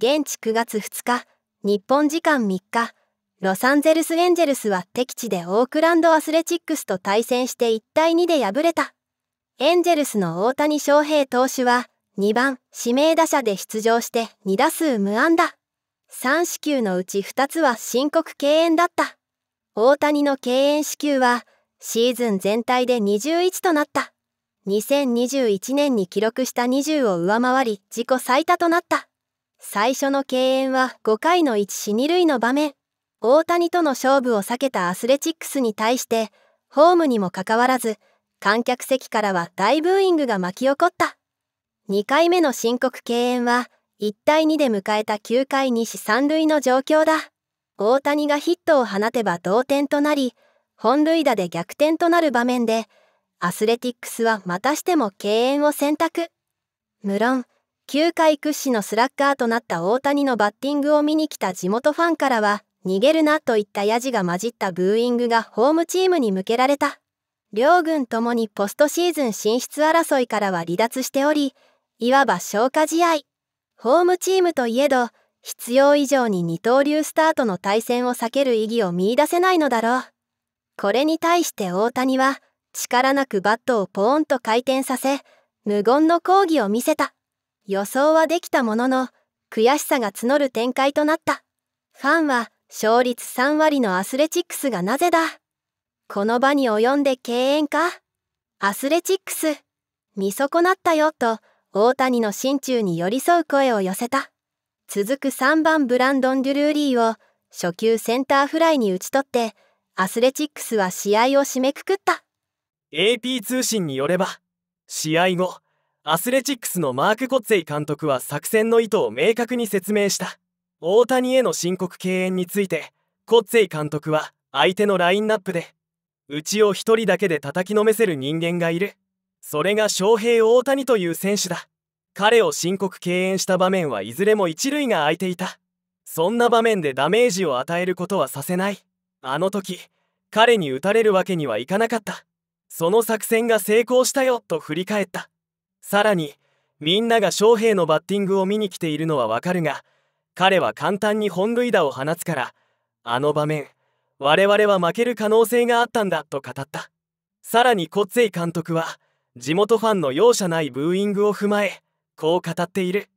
現地9月2日、日本時間3日、ロサンゼルスエンジェルスは敵地でオークランドアスレチックスと対戦して1対2で敗れた。エンジェルスの大谷翔平投手は2番指名打者で出場して2打数無安打。3四球のうち2つは申告敬遠だった。大谷の敬遠四球はシーズン全体で21となった。2021年に記録した20を上回り自己最多となった。最初の敬遠は5回の1死2塁の場面大谷との勝負を避けたアスレチックスに対してホームにもかかわらず観客席からは大ブーイングが巻き起こった2回目の申告敬遠は1対2で迎えた9回2死三塁の状況だ大谷がヒットを放てば同点となり本塁打で逆転となる場面でアスレティックスはまたしても敬遠を選択無論球界屈指のスラッガーとなった大谷のバッティングを見に来た地元ファンからは、逃げるなといったヤジが混じったブーイングがホームチームに向けられた。両軍ともにポストシーズン進出争いからは離脱しており、いわば消化試合。ホームチームといえど、必要以上に二刀流スタートの対戦を避ける意義を見いだせないのだろう。これに対して大谷は、力なくバットをポーンと回転させ、無言の抗議を見せた。予想はできたものの悔しさが募る展開となったファンは勝率3割のアスレチックスがなぜだこの場に及んで敬遠かアスレチックス見損なったよと大谷の心中に寄り添う声を寄せた続く3番ブランドン・デュルーリーを初球センターフライに打ち取ってアスレチックスは試合を締めくくった AP 通信によれば試合後アスレチックスのマーク・コッツェイ監督は作戦の意図を明確に説明した大谷への申告敬遠についてコッツェイ監督は相手のラインナップでうちを1人だけで叩きのめせる人間がいるそれが翔平大谷という選手だ彼を申告敬遠した場面はいずれも一塁が空いていたそんな場面でダメージを与えることはさせないあの時彼に打たれるわけにはいかなかったその作戦が成功したよと振り返ったさらにみんなが翔平のバッティングを見に来ているのはわかるが彼は簡単に本塁打を放つからあの場面我々は負ける可能性があったんだと語ったさらにコッツェイ監督は地元ファンの容赦ないブーイングを踏まえこう語っている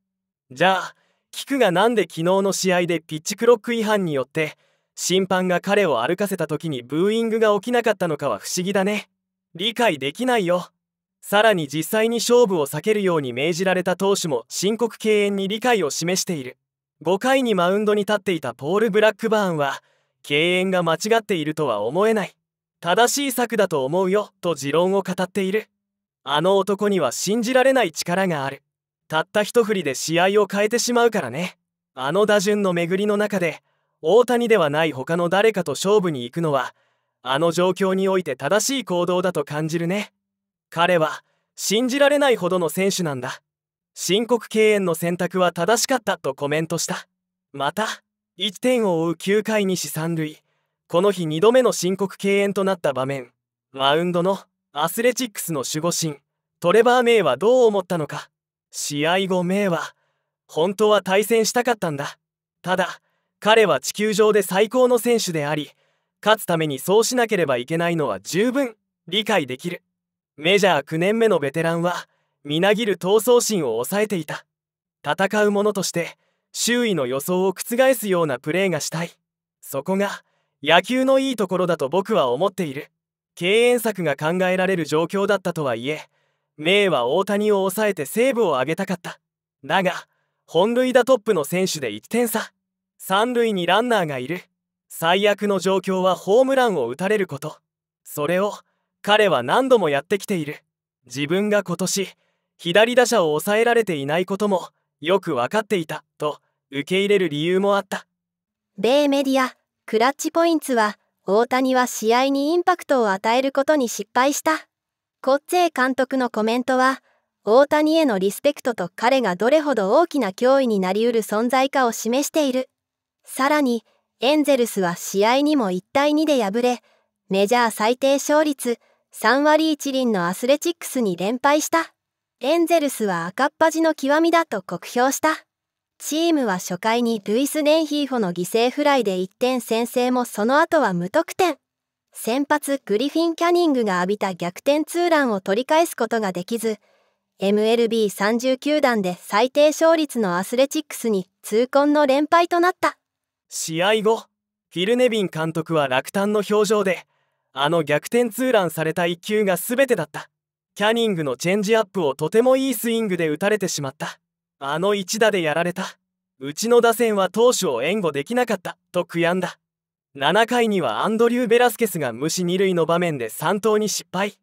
じゃあキクが何で昨日の試合でピッチクロック違反によって審判が彼を歩かせた時にブーイングが起きなかったのかは不思議だね理解できないよさらに実際に勝負を避けるように命じられた投手も申告敬遠に理解を示している5回にマウンドに立っていたポール・ブラックバーンは敬遠が間違っているとは思えない正しい策だと思うよと持論を語っているあの男には信じられない力があるたった一振りで試合を変えてしまうからねあの打順の巡りの中で大谷ではない他の誰かと勝負に行くのはあの状況において正しい行動だと感じるね彼は信じられないほどの選手なんだ申告敬遠の選択は正しかったとコメントしたまた1点を追う9回に四三塁この日2度目の申告敬遠となった場面マウンドのアスレチックスの守護神トレバー・メイはどう思ったのか試合後メイは本当は対戦したかったんだただ彼は地球上で最高の選手であり勝つためにそうしなければいけないのは十分理解できるメジャー9年目のベテランはみなぎる闘争心を抑えていた戦う者として周囲の予想を覆すようなプレーがしたいそこが野球のいいところだと僕は思っている敬遠策が考えられる状況だったとはいえ名は大谷を抑えてセーブを上げたかっただが本塁打トップの選手で1点差三塁にランナーがいる最悪の状況はホームランを打たれることそれを彼は何度もやってきている自分が今年左打者を抑えられていないこともよく分かっていたと受け入れる理由もあった米メディアクラッチポインツは大谷は試合にインパクトを与えることに失敗したコッツェ監督のコメントは大谷へのリスペクトと彼がどれほど大きな脅威になりうる存在かを示しているさらにエンゼルスは試合にも1対2で敗れメジャー最低勝率3割1厘のアスレチックスに連敗した。エンゼルスは赤っ端の極みだと酷評した。チームは初回にルイス・ネンヒーフォの犠牲フライで1点先制もその後は無得点。先発グリフィン・キャニングが浴びた逆転ツーランを取り返すことができず、MLB30 球団で最低勝率のアスレチックスに痛恨の連敗となった試合後フィル・ネビン監督は落胆の表情であの逆転ツーランされた1球が全てだったキャニングのチェンジアップをとてもいいスイングで打たれてしまったあの一打でやられたうちの打線は投手を援護できなかったと悔やんだ7回にはアンドリュー・ベラスケスが無視二塁の場面で3投に失敗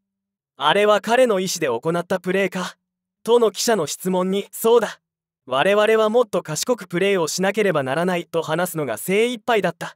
あれは彼の意思で行ったプレーかとの記者の質問に「そうだ我々はもっと賢くプレーをしなければならない」と話すのが精一杯だった